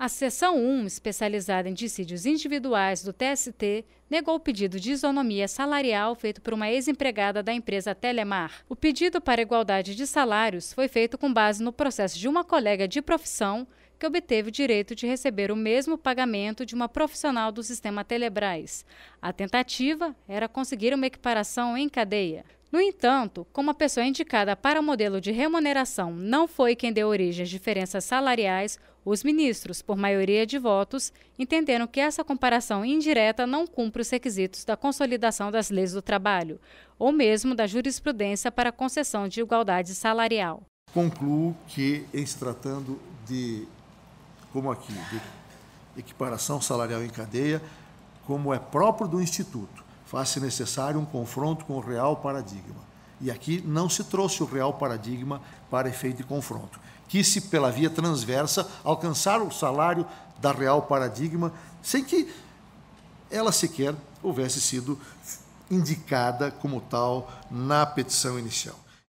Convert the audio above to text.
A seção 1, especializada em dissídios individuais do TST, negou o pedido de isonomia salarial feito por uma ex-empregada da empresa Telemar. O pedido para igualdade de salários foi feito com base no processo de uma colega de profissão que obteve o direito de receber o mesmo pagamento de uma profissional do sistema Telebrás. A tentativa era conseguir uma equiparação em cadeia. No entanto, como a pessoa indicada para o modelo de remuneração não foi quem deu origem às diferenças salariais, os ministros, por maioria de votos, entenderam que essa comparação indireta não cumpre os requisitos da consolidação das leis do trabalho, ou mesmo da jurisprudência para concessão de igualdade salarial. Concluo que, em se tratando de, como aqui, de equiparação salarial em cadeia, como é próprio do Instituto, faz-se necessário um confronto com o real paradigma. E aqui não se trouxe o real paradigma para efeito de confronto. Quis-se, pela via transversa, alcançar o salário da real paradigma sem que ela sequer houvesse sido indicada como tal na petição inicial.